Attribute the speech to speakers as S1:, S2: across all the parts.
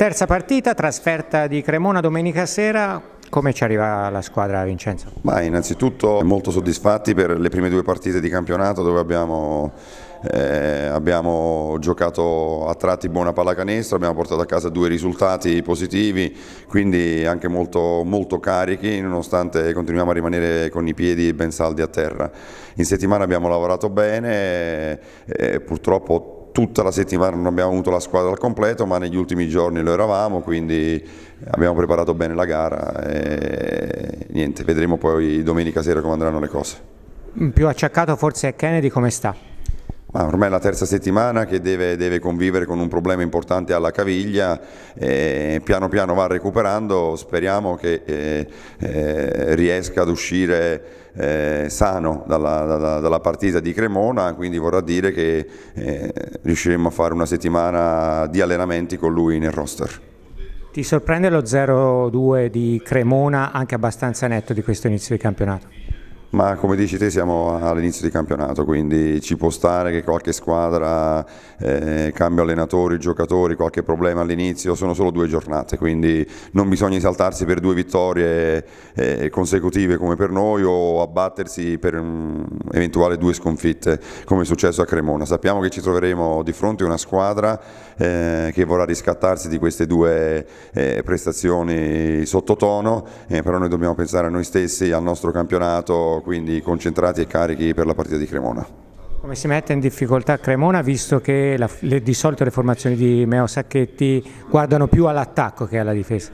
S1: Terza partita, trasferta di Cremona domenica sera, come ci arriva la squadra Vincenzo?
S2: Beh, innanzitutto molto soddisfatti per le prime due partite di campionato dove abbiamo, eh, abbiamo giocato a tratti buona pallacanestro, abbiamo portato a casa due risultati positivi, quindi anche molto, molto carichi nonostante continuiamo a rimanere con i piedi ben saldi a terra. In settimana abbiamo lavorato bene, eh, purtroppo tutta la settimana non abbiamo avuto la squadra al completo, ma negli ultimi giorni lo eravamo, quindi abbiamo preparato bene la gara e niente, vedremo poi domenica sera come andranno le cose.
S1: Più acciaccato forse è Kennedy, come
S2: sta? Ma ormai è la terza settimana che deve, deve, convivere con un problema importante alla caviglia, eh, piano piano va recuperando, speriamo che eh, eh, riesca ad uscire eh, sano dalla, dalla, dalla, partita di Cremona, quindi vorrà dire che eh, riusciremo a fare una settimana di allenamenti con lui nel roster.
S1: Ti sorprende lo 0-2 di Cremona anche abbastanza netto di questo inizio di campionato?
S2: Ma come dici te siamo all'inizio di campionato, quindi ci può stare che qualche squadra eh, cambia allenatori, giocatori, qualche problema all'inizio, sono solo due giornate, quindi non bisogna esaltarsi per due vittorie eh, consecutive come per noi o abbattersi per um, eventuali due sconfitte come è successo a Cremona. Sappiamo che ci troveremo di fronte a una squadra eh, che vorrà riscattarsi di queste due eh, prestazioni sottotono, eh, però noi dobbiamo pensare a noi stessi, al nostro campionato quindi concentrati e carichi per la partita di Cremona.
S1: Come si mette in difficoltà Cremona visto che la, le, di solito le formazioni di Meo Sacchetti guardano più all'attacco che alla difesa?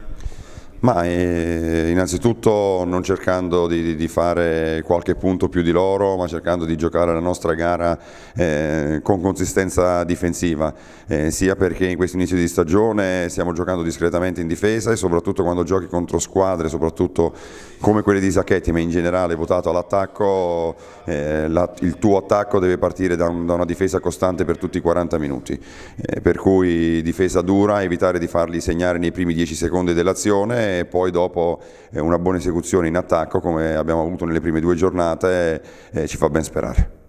S2: Ma eh, innanzitutto non cercando di, di, fare qualche punto più di loro, ma cercando di giocare la nostra gara eh, con consistenza difensiva, eh, sia perché in questo inizio di stagione stiamo giocando discretamente in difesa e soprattutto quando giochi contro squadre, soprattutto come quelle di Sacchetti, ma in generale votato all'attacco, eh, la, il tuo attacco deve partire da, un, da, una difesa costante per tutti i 40 minuti, eh, per cui difesa dura, evitare di farli segnare nei primi 10 secondi dell'azione e poi dopo eh, una buona esecuzione in attacco come abbiamo avuto nelle prime due giornate eh, ci fa ben sperare.